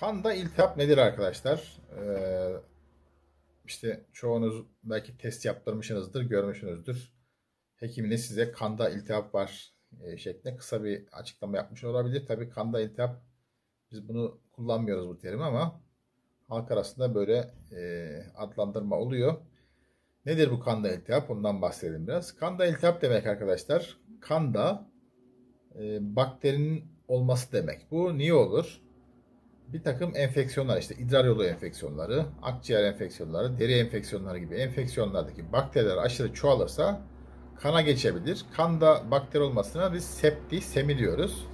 Kanda iltihap nedir arkadaşlar? Ee, işte çoğunuz belki test yaptırmışsınızdır, görmüşsünüzdür. Hekiminiz size kanda iltihap var e, şeklinde kısa bir açıklama yapmış olabilir. Tabi kanda iltihap biz bunu kullanmıyoruz bu terim ama halk arasında böyle e, adlandırma oluyor. Nedir bu kanda iltihap? Ondan bahsedelim biraz. Kanda iltihap demek arkadaşlar. Kanda e, bakterinin olması demek. Bu niye olur? bir takım enfeksiyonlar işte idrar yolu enfeksiyonları, akciğer enfeksiyonları, deri enfeksiyonları gibi enfeksiyonlardaki bakteriler aşırı çoğalırsa kana geçebilir. Kanda bakteri olmasına biz septi, semi diyoruz.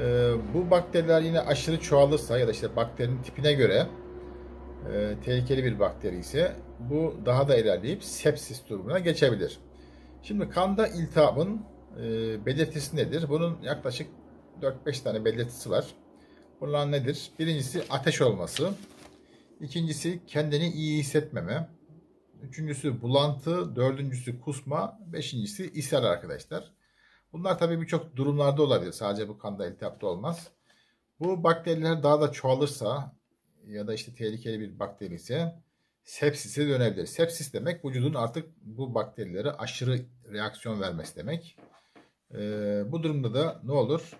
Ee, bu bakteriler yine aşırı çoğalırsa ya da işte bakterinin tipine göre e, tehlikeli bir bakteri ise bu daha da ilerleyip sepsis durumuna geçebilir. Şimdi kanda iltihabın e, belirtisi nedir? Bunun yaklaşık 4-5 tane belirtisi var. Bunlar nedir? Birincisi ateş olması. İkincisi kendini iyi hissetmeme. Üçüncüsü bulantı, dördüncüsü kusma, beşincisi ishal arkadaşlar. Bunlar tabii birçok durumlarda olabilir. Sadece bu kanda iltihapta olmaz. Bu bakteriler daha da çoğalırsa ya da işte tehlikeli bir bakteri ise sepsise dönebilir. Sepsis demek vücudun artık bu bakterilere aşırı reaksiyon vermesi demek. Ee, bu durumda da ne olur?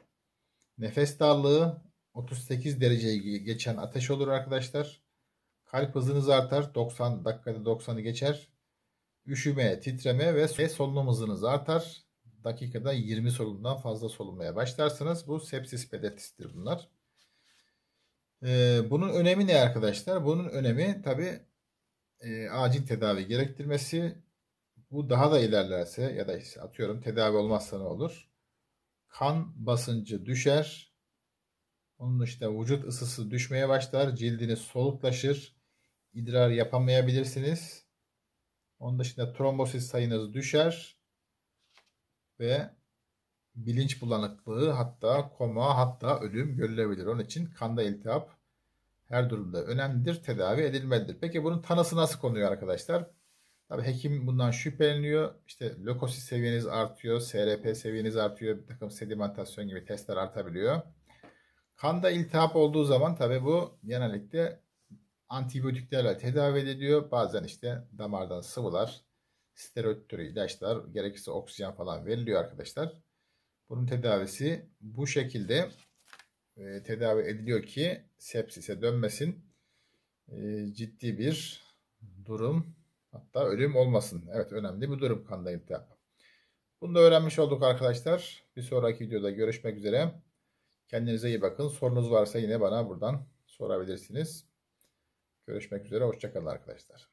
Nefes darlığı, 38 dereceyi geçen ateş olur arkadaşlar. Kalp hızınız artar. 90 dakikada 90'ı geçer. Üşüme, titreme ve solunum hızınız artar. Dakikada 20 solunumdan fazla solunmaya başlarsınız. Bu sepsis pedetistir bunlar. Ee, bunun önemi ne arkadaşlar? Bunun önemi tabi e, acil tedavi gerektirmesi. Bu daha da ilerlerse ya da işte atıyorum tedavi olmazsa ne olur? Kan basıncı düşer onun işte vücut ısısı düşmeye başlar. Cildiniz soluklaşır. İdrar yapamayabilirsiniz. Onun dışında trombosit sayınız düşer. Ve bilinç bulanıklığı hatta koma hatta ölüm görülebilir. Onun için kanda iltihap her durumda önemlidir, tedavi edilmelidir. Peki bunun tanısı nasıl konuyor arkadaşlar? Tabi hekim bundan şüpheleniyor. İşte lökosit seviyeniz artıyor, SRP seviyeniz artıyor, bir takım sedimentasyon gibi testler artabiliyor. Kanda iltihap olduğu zaman tabii bu genellikle antibiyotiklerle tedavi ediliyor. Bazen işte damardan sıvılar, steroid türü ilaçlar, gerekirse oksijen falan veriliyor arkadaşlar. Bunun tedavisi bu şekilde e, tedavi ediliyor ki sepsise dönmesin. E, ciddi bir durum hatta ölüm olmasın. Evet önemli bir durum kanda iltihap. Bunu da öğrenmiş olduk arkadaşlar. Bir sonraki videoda görüşmek üzere. Kendinize iyi bakın. Sorunuz varsa yine bana buradan sorabilirsiniz. Görüşmek üzere. Hoşçakalın arkadaşlar.